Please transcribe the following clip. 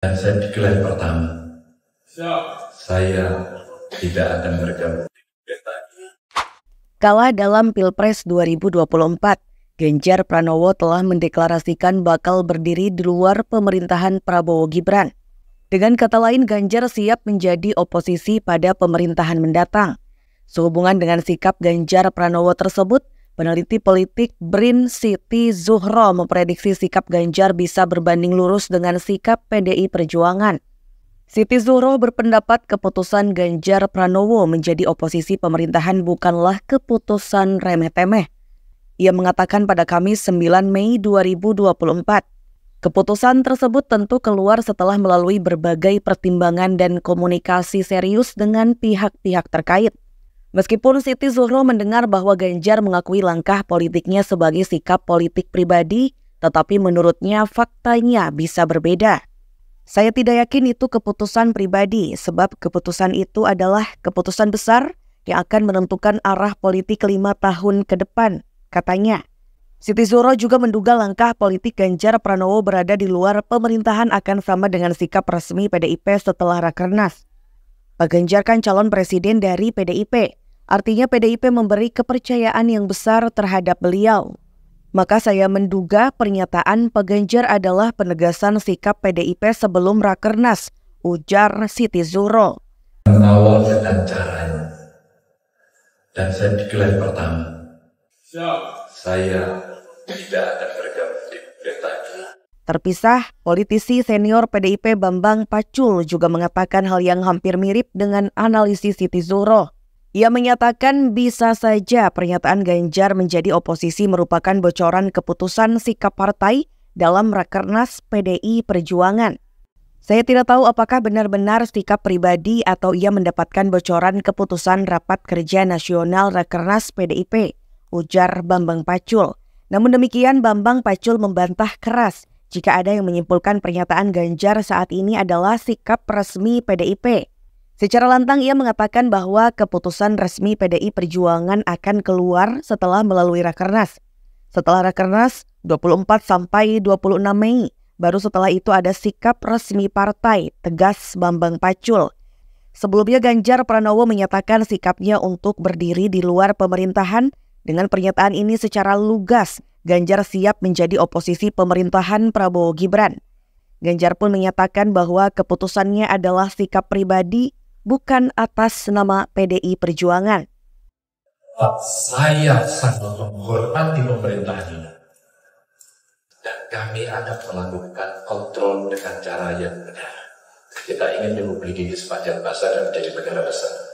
dan saya di pertama. Saya tidak akan bergabung. Kalah dalam Pilpres 2024, Ganjar Pranowo telah mendeklarasikan bakal berdiri di luar pemerintahan Prabowo Gibran. Dengan kata lain, Ganjar siap menjadi oposisi pada pemerintahan mendatang. Sehubungan dengan sikap Ganjar Pranowo tersebut, Peneliti politik Brin Siti Zuhro memprediksi sikap Ganjar bisa berbanding lurus dengan sikap PDI Perjuangan. Siti Zuhro berpendapat keputusan Ganjar Pranowo menjadi oposisi pemerintahan bukanlah keputusan remeh-temeh. Ia mengatakan pada Kamis 9 Mei 2024. Keputusan tersebut tentu keluar setelah melalui berbagai pertimbangan dan komunikasi serius dengan pihak-pihak terkait. Meskipun Siti Zuhro mendengar bahwa Ganjar mengakui langkah politiknya sebagai sikap politik pribadi, tetapi menurutnya faktanya bisa berbeda. Saya tidak yakin itu keputusan pribadi, sebab keputusan itu adalah keputusan besar yang akan menentukan arah politik lima tahun ke depan, katanya. Siti Zuhro juga menduga langkah politik Ganjar Pranowo berada di luar pemerintahan akan sama dengan sikap resmi PDIP setelah Rakernas. Pak Ganjar kan calon presiden dari PDIP, Artinya PDIP memberi kepercayaan yang besar terhadap beliau. Maka saya menduga pernyataan Pak adalah penegasan sikap PDIP sebelum Rakernas, ujar Siti Zuro. Mengawal dengan Dan saya pertama. Siap. Saya tidak akan bergabung di Terpisah, politisi senior PDIP Bambang Pacul juga mengatakan hal yang hampir mirip dengan analisis Siti Zuro. Ia menyatakan bisa saja pernyataan Ganjar menjadi oposisi merupakan bocoran keputusan sikap partai dalam Rakernas PDI Perjuangan. Saya tidak tahu apakah benar-benar sikap pribadi atau ia mendapatkan bocoran keputusan rapat kerja nasional Rakernas PDIP, ujar Bambang Pacul. Namun demikian Bambang Pacul membantah keras jika ada yang menyimpulkan pernyataan Ganjar saat ini adalah sikap resmi PDIP. Secara lantang ia mengatakan bahwa keputusan resmi PDI Perjuangan akan keluar setelah melalui Rakernas. Setelah Rakernas 24 sampai 26 Mei, baru setelah itu ada sikap resmi partai, tegas Bambang Pacul. Sebelumnya Ganjar Pranowo menyatakan sikapnya untuk berdiri di luar pemerintahan. Dengan pernyataan ini secara lugas, Ganjar siap menjadi oposisi pemerintahan Prabowo Gibran. Ganjar pun menyatakan bahwa keputusannya adalah sikap pribadi bukan atas nama PDI Perjuangan. Saya sangat menghormati pemerintahnya dan kami akan melakukan kontrol dengan cara yang benar. Kita ingin memiliki sepanjang masa dan menjadi negara besar.